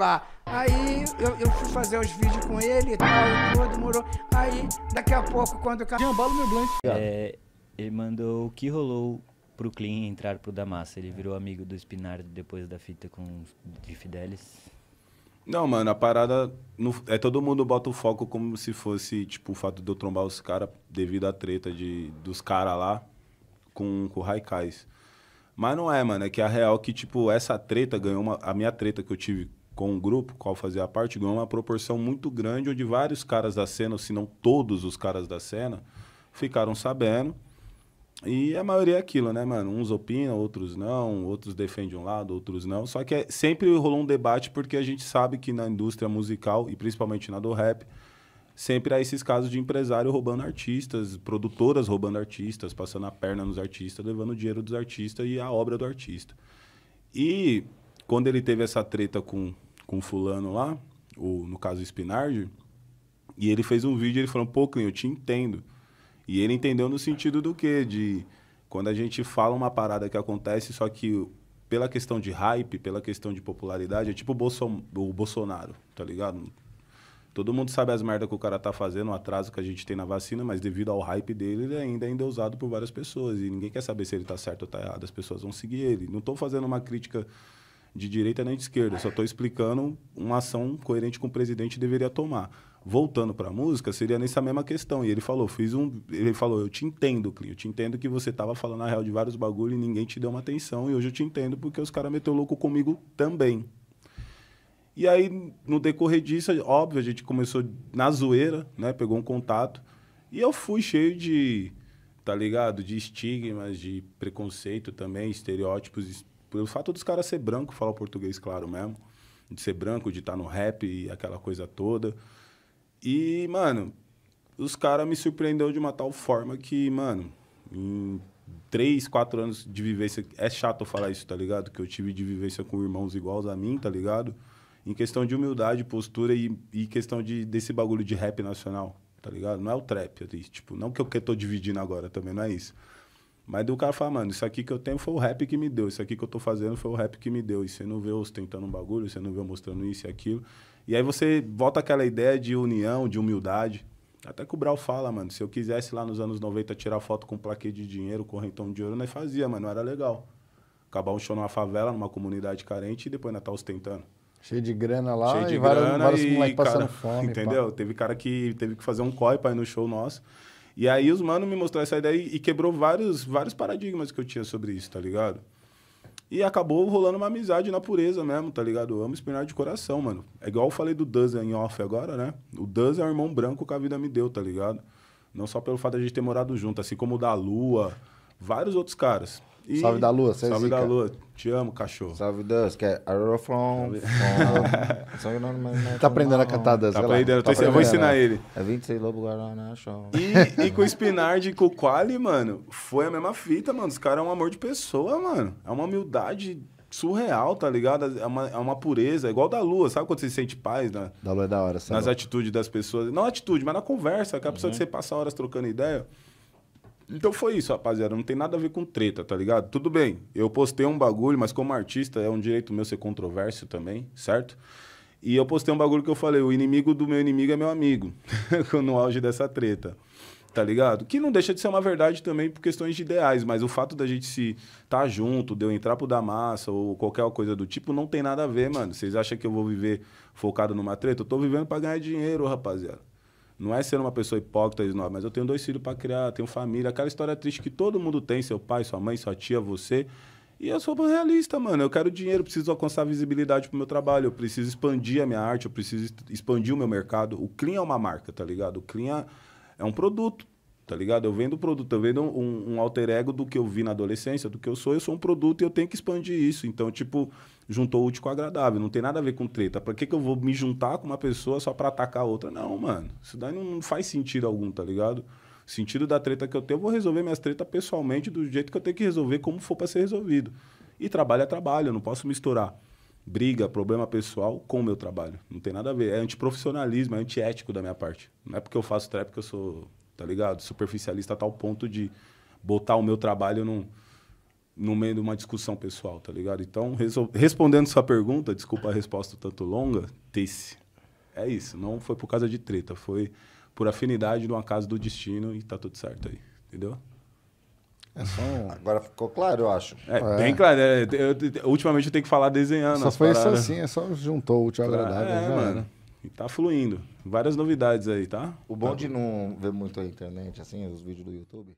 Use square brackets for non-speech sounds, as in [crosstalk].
lá. Aí eu, eu, fui fazer os vídeos com ele e tal, tudo, Aí, daqui a pouco, quando o cara. Jambalo meu blanco. É, ele mandou o que rolou pro Clean entrar pro Damassa. Ele virou amigo do Spinard depois da fita com de Fidelis. Não, mano, a parada. No, é todo mundo bota o foco como se fosse, tipo, o fato de eu trombar os caras devido à treta de, dos caras lá com, o Raikais. Mas não é, mano. É que a real é que, tipo, essa treta ganhou uma. A minha treta que eu tive com um grupo, qual fazia parte, ganhou uma proporção muito grande, onde vários caras da cena, se não todos os caras da cena, ficaram sabendo. E a maioria é aquilo, né, mano? Uns opinam, outros não, outros defendem um lado, outros não. Só que é, sempre rolou um debate porque a gente sabe que na indústria musical, e principalmente na do rap, sempre há esses casos de empresário roubando artistas, produtoras roubando artistas, passando a perna nos artistas, levando o dinheiro dos artistas e a obra do artista. E quando ele teve essa treta com com fulano lá, ou no caso Spinardi, e ele fez um vídeo ele falou, pô, Clean, eu te entendo. E ele entendeu no sentido do quê? De quando a gente fala uma parada que acontece, só que pela questão de hype, pela questão de popularidade, é tipo o, Bolson, o Bolsonaro, tá ligado? Todo mundo sabe as merdas que o cara tá fazendo, o atraso que a gente tem na vacina, mas devido ao hype dele, ele ainda é endeusado por várias pessoas. E ninguém quer saber se ele tá certo ou tá errado. As pessoas vão seguir ele. Não tô fazendo uma crítica de direita nem de esquerda. só estou explicando uma ação coerente com o presidente deveria tomar. Voltando para a música, seria nessa mesma questão. E ele falou, fiz um, ele falou, eu te entendo, Clean, eu te entendo que você estava falando a real de vários bagulho e ninguém te deu uma atenção e hoje eu te entendo porque os caras meteu louco comigo também. E aí no decorrer disso, óbvio, a gente começou na zoeira, né? Pegou um contato e eu fui cheio de tá ligado? De estigmas, de preconceito também, estereótipos pelo fato dos caras ser branco, falar português claro mesmo, de ser branco, de estar no rap e aquela coisa toda. E, mano, os caras me surpreendeu de uma tal forma que, mano, em três, quatro anos de vivência, é chato falar isso, tá ligado? Que eu tive de vivência com irmãos iguais a mim, tá ligado? Em questão de humildade, postura e, e questão de, desse bagulho de rap nacional, tá ligado? Não é o trap, tipo, não que eu tô dividindo agora também, não é isso. Mas do cara fala, mano, isso aqui que eu tenho foi o rap que me deu, isso aqui que eu tô fazendo foi o rap que me deu. E você não vê eu ostentando um bagulho, você não vê eu mostrando isso e aquilo. E aí você volta aquela ideia de união, de humildade. Até que o Brau fala, mano, se eu quisesse lá nos anos 90 tirar foto com plaquete de dinheiro, correntão de ouro, nós fazia, mano, era legal. Acabar um show numa favela, numa comunidade carente e depois ainda tá ostentando. Cheio de grana lá Cheio de e grana vários, vários e, moleques passando cara, fome. Entendeu? Pá. Teve cara que teve que fazer um COI pra ir no show nosso. E aí os manos me mostrou essa ideia e quebrou vários, vários paradigmas que eu tinha sobre isso, tá ligado? E acabou rolando uma amizade na pureza mesmo, tá ligado? Eu amo espinhar de coração, mano. É igual eu falei do Duz em off agora, né? O Duz é o irmão branco que a vida me deu, tá ligado? Não só pelo fato de a gente ter morado junto, assim como o da Lua, vários outros caras. E... Salve da Lua, você é Salve zica. da Lua, te amo, cachorro. Salve Deus, que é Aeroflon. [laughs] É tá aprendendo a cantar dança, tá aprendendo, tá eu vou ensinar né? ele. É 26 Lobo Guarana, show. E, e com o Spinard e com o Quali, mano, foi a mesma fita, mano. Os caras é um amor de pessoa, mano. É uma humildade surreal, tá ligado? É uma, é uma pureza, é igual da lua, sabe quando você sente paz, né? Da lua é da hora, sabe? Nas atitudes das pessoas. Não atitude, mas na conversa, que a uhum. pessoa que você passa horas trocando ideia. Então foi isso, rapaziada. Não tem nada a ver com treta, tá ligado? Tudo bem, eu postei um bagulho, mas como artista é um direito meu ser controverso também, certo? E eu postei um bagulho que eu falei: o inimigo do meu inimigo é meu amigo, [laughs] no auge dessa treta, tá ligado? Que não deixa de ser uma verdade também por questões de ideais, mas o fato da gente se tá junto, de eu entrar pro da massa ou qualquer coisa do tipo, não tem nada a ver, mano. Vocês acham que eu vou viver focado numa treta? Eu tô vivendo pra ganhar dinheiro, rapaziada. Não é ser uma pessoa hipócrita e não, mas eu tenho dois filhos para criar, tenho família, aquela história triste que todo mundo tem, seu pai, sua mãe, sua tia, você. E eu sou realista, mano. Eu quero dinheiro, preciso alcançar visibilidade pro meu trabalho, eu preciso expandir a minha arte, eu preciso expandir o meu mercado. O Clean é uma marca, tá ligado? O Clean é, é um produto tá ligado? Eu vendo produto, eu vendo um, um alter ego do que eu vi na adolescência, do que eu sou, eu sou um produto e eu tenho que expandir isso. Então, tipo, juntou o útil com o agradável, não tem nada a ver com treta. Pra que, que eu vou me juntar com uma pessoa só pra atacar a outra? Não, mano, isso daí não, faz sentido algum, tá ligado? sentido da treta que eu tenho, eu vou resolver minhas tretas pessoalmente do jeito que eu tenho que resolver, como for para ser resolvido. E trabalho é trabalho, eu não posso misturar briga, problema pessoal com o meu trabalho. Não tem nada a ver. É antiprofissionalismo, é antiético da minha parte. Não é porque eu faço trap que eu sou tá ligado? Superficialista a tal ponto de botar o meu trabalho num, no meio de uma discussão pessoal, tá ligado? Então, respondendo sua pergunta, desculpa a resposta tanto longa, tece. É isso, não foi por causa de treta, foi por afinidade de uma casa do destino e tá tudo certo aí, entendeu? É só um... [laughs] Agora ficou claro, eu acho. É, é. bem claro. É, eu, ultimamente eu tenho que falar desenhando. Só foi isso assim, é só juntou o útil agradável. É, mano. Era. E tá fluindo. Várias novidades aí, tá? O bom tá. de não ver muito a internet, assim, os vídeos do YouTube,